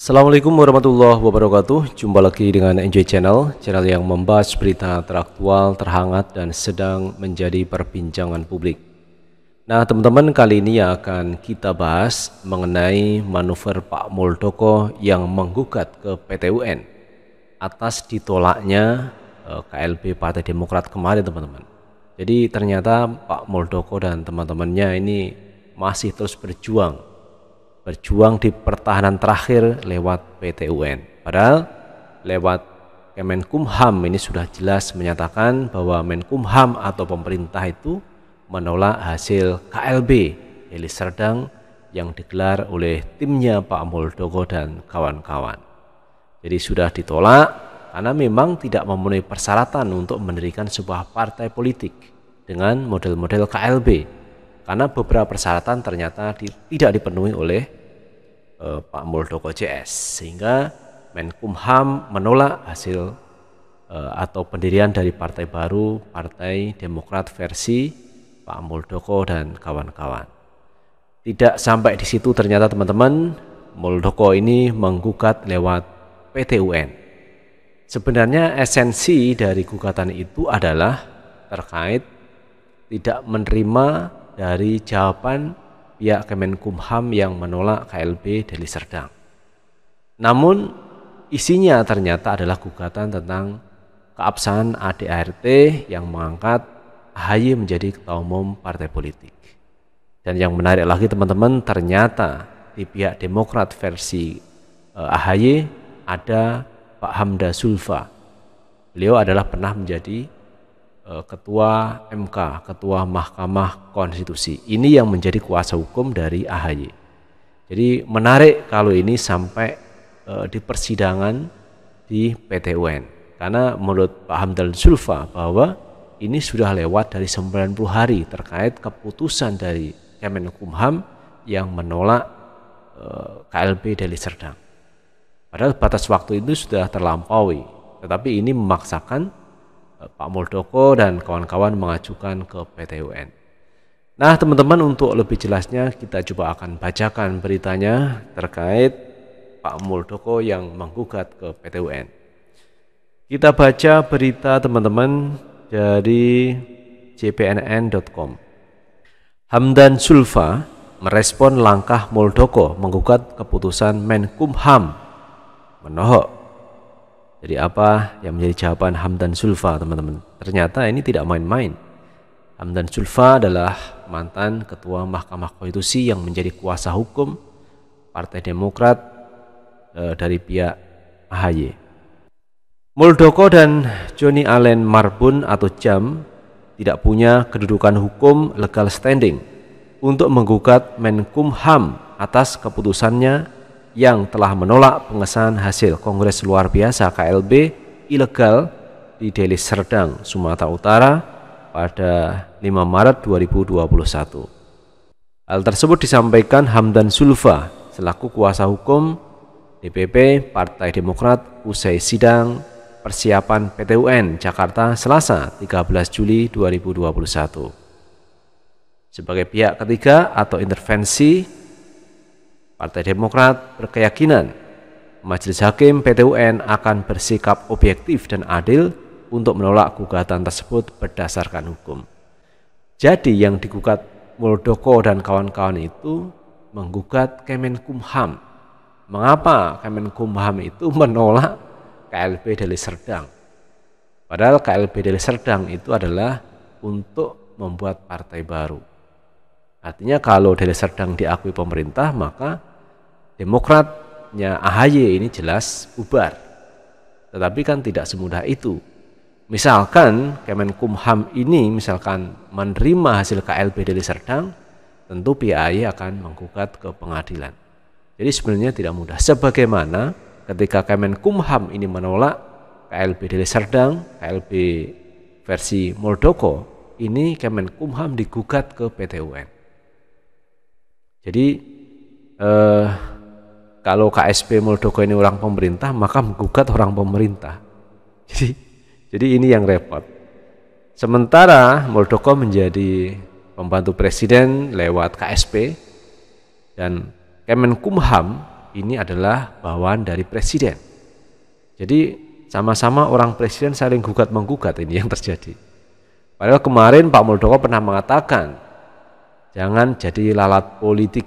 Assalamualaikum warahmatullahi wabarakatuh Jumpa lagi dengan Enjoy Channel Channel yang membahas berita teraktual, terhangat, dan sedang menjadi perbincangan publik Nah teman-teman kali ini akan kita bahas mengenai manuver Pak Muldoko yang menggugat ke PTUN Atas ditolaknya eh, KLB Partai Demokrat kemarin teman-teman Jadi ternyata Pak Muldoko dan teman-temannya ini masih terus berjuang berjuang di pertahanan terakhir lewat PTUN. Padahal lewat Kemenkumham ini sudah jelas menyatakan bahwa Menkumham atau pemerintah itu menolak hasil KLB Heli Serdang yang digelar oleh timnya Pak Muldoko dan kawan-kawan. Jadi sudah ditolak karena memang tidak memenuhi persyaratan untuk mendirikan sebuah partai politik dengan model-model KLB karena beberapa persyaratan ternyata di, tidak dipenuhi oleh eh, Pak Muldoko CS sehingga Menkumham menolak hasil eh, atau pendirian dari partai baru Partai Demokrat versi Pak Muldoko dan kawan-kawan. Tidak sampai di situ ternyata teman-teman Muldoko ini menggugat lewat PTUN. Sebenarnya esensi dari gugatan itu adalah terkait tidak menerima dari jawaban pihak ya, Kemenkumham yang menolak KLB Deli Serdang. Namun isinya ternyata adalah gugatan tentang keabsahan ADART yang mengangkat AHY menjadi ketua umum partai politik. Dan yang menarik lagi teman-teman, ternyata di pihak Demokrat versi eh, AHY ada Pak Hamda Sulfa. Beliau adalah pernah menjadi Eh, ketua MK, ketua Mahkamah Konstitusi. Ini yang menjadi kuasa hukum dari AHY. Jadi menarik kalau ini sampai uh, di persidangan di PT UN. Karena menurut Pak Hamdan Sulfa bahwa ini sudah lewat dari 90 hari terkait keputusan dari Kemenkumham yang menolak uh, eh, KLB Deli Serdang. Padahal batas waktu itu sudah terlampaui, tetapi ini memaksakan Pak Muldoko dan kawan-kawan mengajukan ke PT UN. Nah, teman-teman untuk lebih jelasnya kita coba akan bacakan beritanya terkait Pak Muldoko yang menggugat ke PT UN. Kita baca berita teman-teman dari jpnn.com. Hamdan Sulfa merespon langkah Muldoko menggugat keputusan Menkumham menohok jadi apa yang menjadi jawaban Hamdan Sulfa, teman-teman? Ternyata ini tidak main-main. Hamdan Sulfa adalah mantan ketua Mahkamah Konstitusi yang menjadi kuasa hukum Partai Demokrat e, dari pihak AHY. Muldoko dan Joni Allen Marbun atau Jam tidak punya kedudukan hukum legal standing untuk menggugat Menkumham atas keputusannya yang telah menolak pengesahan hasil Kongres Luar Biasa KLB ilegal di Deli Serdang, Sumatera Utara pada 5 Maret 2021. Hal tersebut disampaikan Hamdan Sulfa selaku kuasa hukum DPP Partai Demokrat usai sidang persiapan PTUN Jakarta Selasa 13 Juli 2021. Sebagai pihak ketiga atau intervensi Partai Demokrat berkeyakinan Majelis Hakim PTUN akan bersikap objektif dan adil untuk menolak gugatan tersebut berdasarkan hukum. Jadi yang digugat Muldoko dan kawan-kawan itu menggugat Kemenkumham. Mengapa Kemenkumham itu menolak KLB Deli Serdang? Padahal KLB Deli Serdang itu adalah untuk membuat partai baru. Artinya kalau Deli Serdang diakui pemerintah, maka Demokratnya AHY ini jelas bubar. Tetapi kan tidak semudah itu. Misalkan Kemenkumham ini misalkan menerima hasil KLB Deli Serdang, tentu PAI akan menggugat ke pengadilan. Jadi sebenarnya tidak mudah. Sebagaimana ketika Kemenkumham ini menolak KLB Deli Serdang, KLB versi Moldoko ini Kemenkumham digugat ke PTUN. Jadi eh, kalau KSP Muldoko ini orang pemerintah maka menggugat orang pemerintah jadi jadi ini yang repot sementara Muldoko menjadi pembantu presiden lewat KSP dan Kemenkumham ini adalah bawaan dari presiden jadi sama-sama orang presiden saling gugat menggugat ini yang terjadi padahal kemarin Pak Muldoko pernah mengatakan jangan jadi lalat politik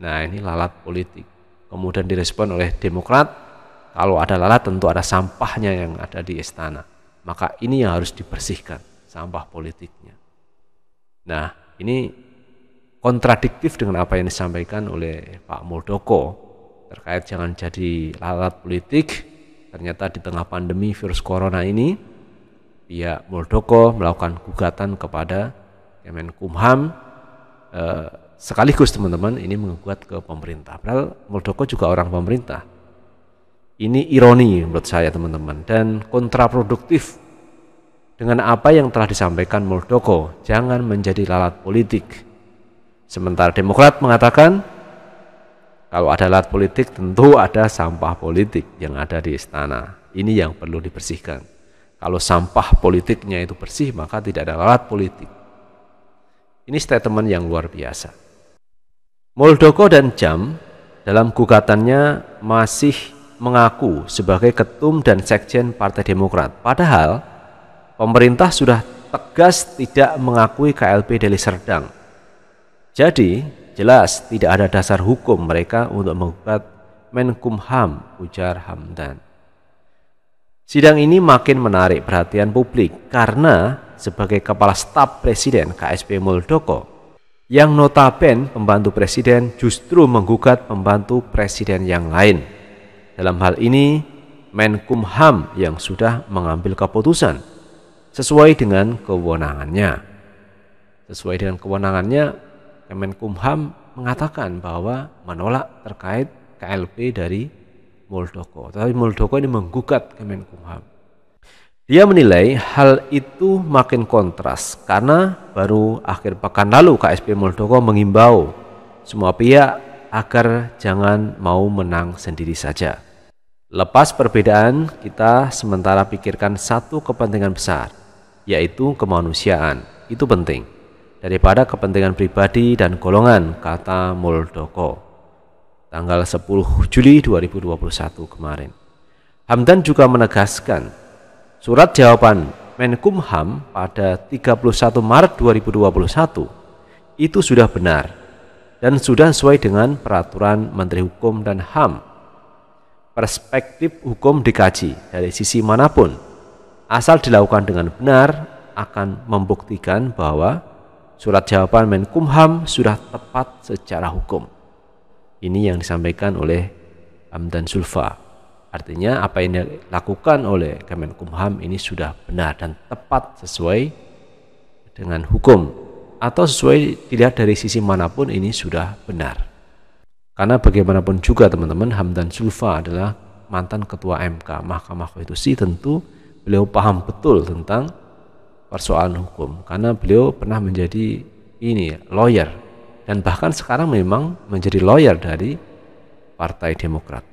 nah ini lalat politik kemudian direspon oleh Demokrat kalau ada lalat tentu ada sampahnya yang ada di istana maka ini yang harus dibersihkan sampah politiknya nah ini kontradiktif dengan apa yang disampaikan oleh Pak Muldoko terkait jangan jadi lalat politik ternyata di tengah pandemi virus corona ini pihak Muldoko melakukan gugatan kepada Kemenkumham eh, sekaligus teman-teman ini menguat ke pemerintah. Padahal Muldoko juga orang pemerintah. Ini ironi menurut saya teman-teman dan kontraproduktif dengan apa yang telah disampaikan Muldoko. Jangan menjadi lalat politik. Sementara Demokrat mengatakan kalau ada lalat politik tentu ada sampah politik yang ada di istana. Ini yang perlu dibersihkan. Kalau sampah politiknya itu bersih maka tidak ada lalat politik. Ini statement yang luar biasa. Muldoko dan Jam dalam gugatannya masih mengaku sebagai ketum dan sekjen Partai Demokrat. Padahal pemerintah sudah tegas tidak mengakui KLP Deli Serdang. Jadi jelas tidak ada dasar hukum mereka untuk menggugat Menkumham ujar Hamdan. Sidang ini makin menarik perhatian publik karena sebagai kepala staf presiden KSP Muldoko yang notaben pembantu presiden justru menggugat pembantu presiden yang lain. Dalam hal ini, Menkumham yang sudah mengambil keputusan sesuai dengan kewenangannya. Sesuai dengan kewenangannya, Kemenkumham mengatakan bahwa menolak terkait KLP dari Muldoko. Tapi Muldoko ini menggugat Kemenkumham. Dia menilai hal itu makin kontras karena baru akhir pekan lalu KSP Muldoko mengimbau semua pihak agar jangan mau menang sendiri saja. Lepas perbedaan, kita sementara pikirkan satu kepentingan besar, yaitu kemanusiaan. Itu penting daripada kepentingan pribadi dan golongan, kata Muldoko. Tanggal 10 Juli 2021 kemarin. Hamdan juga menegaskan Surat jawaban Menkumham pada 31 Maret 2021 itu sudah benar dan sudah sesuai dengan peraturan Menteri Hukum dan HAM. Perspektif hukum dikaji dari sisi manapun, asal dilakukan dengan benar akan membuktikan bahwa surat jawaban Menkumham sudah tepat secara hukum. Ini yang disampaikan oleh Hamdan Sulfa. Artinya apa yang dilakukan oleh Kemenkumham ini sudah benar dan tepat sesuai dengan hukum atau sesuai dilihat dari sisi manapun ini sudah benar. Karena bagaimanapun juga teman-teman Hamdan Zulfa adalah mantan ketua MK Mahkamah Konstitusi tentu beliau paham betul tentang persoalan hukum karena beliau pernah menjadi ini lawyer dan bahkan sekarang memang menjadi lawyer dari Partai Demokrat.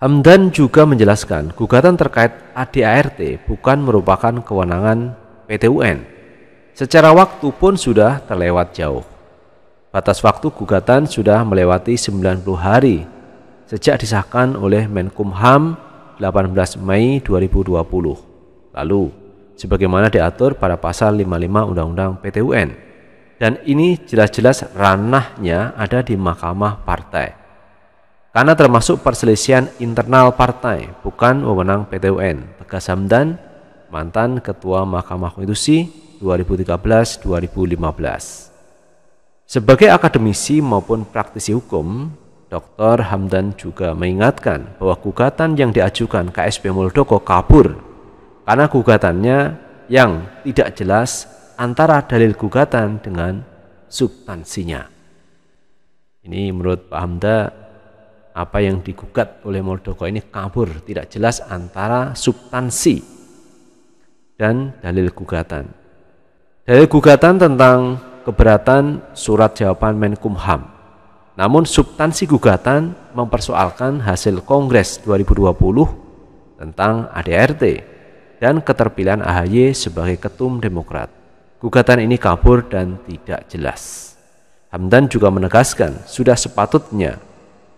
Hamdan juga menjelaskan gugatan terkait ADART bukan merupakan kewenangan PTUN. Secara waktu pun sudah terlewat jauh. Batas waktu gugatan sudah melewati 90 hari sejak disahkan oleh Menkumham 18 Mei 2020. Lalu, sebagaimana diatur pada pasal 55 Undang-Undang PTUN. Dan ini jelas-jelas ranahnya ada di Mahkamah Partai karena termasuk perselisihan internal partai, bukan wewenang PTUN. Tegas Hamdan, mantan Ketua Mahkamah Konstitusi 2013-2015. Sebagai akademisi maupun praktisi hukum, Dr. Hamdan juga mengingatkan bahwa gugatan yang diajukan KSP Muldoko kabur karena gugatannya yang tidak jelas antara dalil gugatan dengan substansinya. Ini menurut Pak Hamda apa yang digugat oleh Muldoko ini kabur, tidak jelas antara substansi dan dalil gugatan. Dalil gugatan tentang keberatan surat jawaban Menkumham. Namun substansi gugatan mempersoalkan hasil Kongres 2020 tentang ADRT dan keterpilihan AHY sebagai ketum Demokrat. Gugatan ini kabur dan tidak jelas. Hamdan juga menegaskan sudah sepatutnya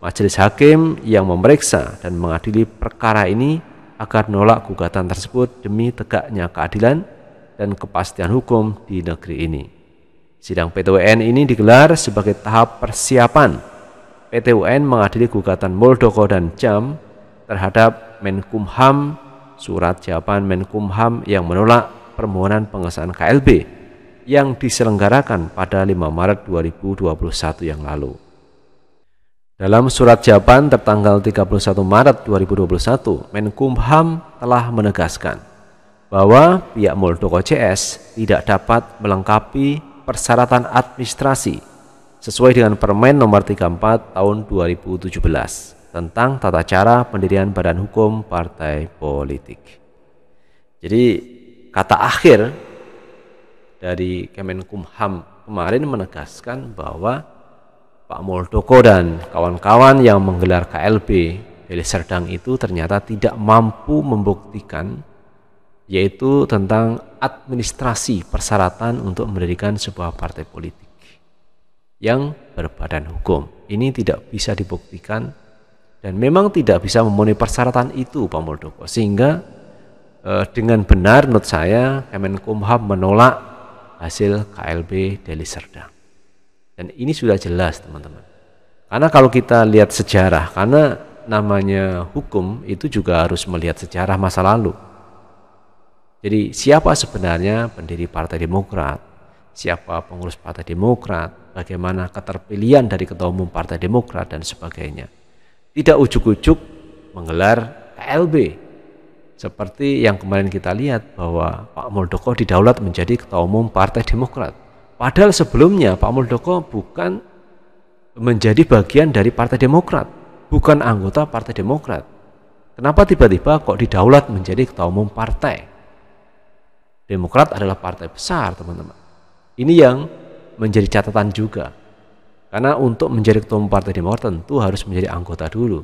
Majelis hakim yang memeriksa dan mengadili perkara ini agar menolak gugatan tersebut demi tegaknya keadilan dan kepastian hukum di negeri ini. Sidang PTWN ini digelar sebagai tahap persiapan PTUN mengadili gugatan Muldoko dan Jam terhadap Menkumham surat jawaban Menkumham yang menolak permohonan pengesahan KLB yang diselenggarakan pada 5 Maret 2021 yang lalu. Dalam surat jawaban tertanggal 31 Maret 2021, Menkumham telah menegaskan bahwa pihak Muldoko CS tidak dapat melengkapi persyaratan administrasi sesuai dengan Permen Nomor 34 Tahun 2017 tentang tata cara pendirian Badan Hukum Partai Politik. Jadi kata akhir dari Kemenkumham kemarin menegaskan bahwa Pak Muldoko dan kawan-kawan yang menggelar KLB Deli Serdang itu ternyata tidak mampu membuktikan yaitu tentang administrasi persyaratan untuk mendirikan sebuah partai politik yang berbadan hukum. Ini tidak bisa dibuktikan dan memang tidak bisa memenuhi persyaratan itu Pak Muldoko sehingga eh, dengan benar menurut saya Kemenkumham menolak hasil KLB Deli Serdang. Dan ini sudah jelas, teman-teman. Karena kalau kita lihat sejarah, karena namanya hukum itu juga harus melihat sejarah masa lalu. Jadi siapa sebenarnya pendiri Partai Demokrat? Siapa pengurus Partai Demokrat? Bagaimana keterpilihan dari Ketua Umum Partai Demokrat dan sebagainya. Tidak ujuk-ujuk menggelar KLB seperti yang kemarin kita lihat bahwa Pak Muldoko didaulat menjadi Ketua Umum Partai Demokrat. Padahal sebelumnya Pak Muldoko bukan menjadi bagian dari Partai Demokrat, bukan anggota Partai Demokrat. Kenapa tiba-tiba kok didaulat menjadi ketua umum partai? Demokrat adalah partai besar, teman-teman. Ini yang menjadi catatan juga. Karena untuk menjadi ketua umum Partai Demokrat tentu harus menjadi anggota dulu.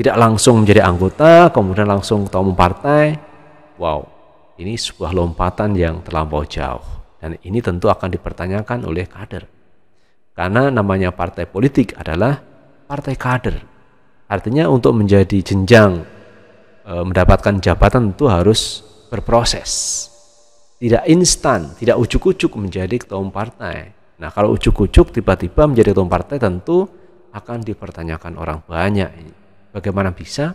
Tidak langsung menjadi anggota, kemudian langsung ketua umum partai. Wow, ini sebuah lompatan yang terlampau jauh. Dan ini tentu akan dipertanyakan oleh kader. Karena namanya partai politik adalah partai kader. Artinya untuk menjadi jenjang e, mendapatkan jabatan itu harus berproses. Tidak instan, tidak ujuk-ujuk menjadi ketua umum partai. Nah, kalau ujuk-ujuk tiba-tiba menjadi ketua umum partai tentu akan dipertanyakan orang banyak Bagaimana bisa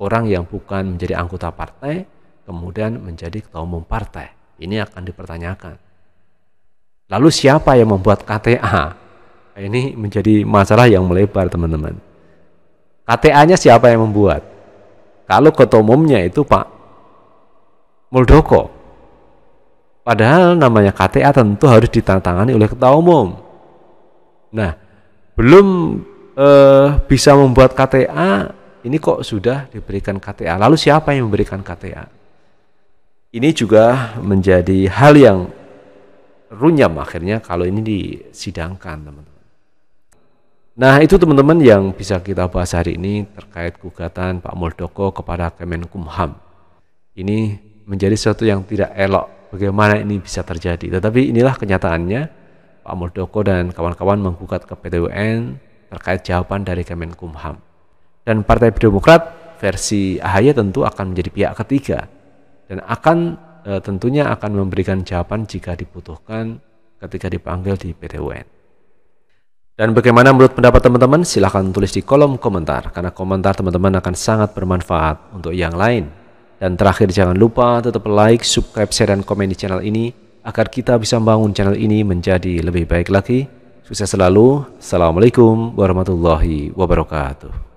orang yang bukan menjadi anggota partai kemudian menjadi ketua umum partai? Ini akan dipertanyakan. Lalu siapa yang membuat KTA? Nah, ini menjadi masalah yang melebar teman-teman. KTA-nya siapa yang membuat? Kalau ketua umumnya itu Pak Muldoko. Padahal namanya KTA tentu harus ditandatangani oleh ketua umum. Nah, belum eh, bisa membuat KTA, ini kok sudah diberikan KTA. Lalu siapa yang memberikan KTA? Ini juga menjadi hal yang runyam akhirnya kalau ini disidangkan teman-teman. Nah itu teman-teman yang bisa kita bahas hari ini terkait gugatan Pak Muldoko kepada Kemenkumham. Ini menjadi sesuatu yang tidak elok bagaimana ini bisa terjadi. Tetapi inilah kenyataannya Pak Muldoko dan kawan-kawan menggugat ke PTUN terkait jawaban dari Kemenkumham. Dan Partai Demokrat versi AHY tentu akan menjadi pihak ketiga dan akan e, tentunya akan memberikan jawaban jika dibutuhkan ketika dipanggil di PT UN. Dan bagaimana menurut pendapat teman-teman? Silahkan tulis di kolom komentar, karena komentar teman-teman akan sangat bermanfaat untuk yang lain. Dan terakhir jangan lupa tetap like, subscribe, share, dan komen di channel ini agar kita bisa membangun channel ini menjadi lebih baik lagi. Sukses selalu. Assalamualaikum warahmatullahi wabarakatuh.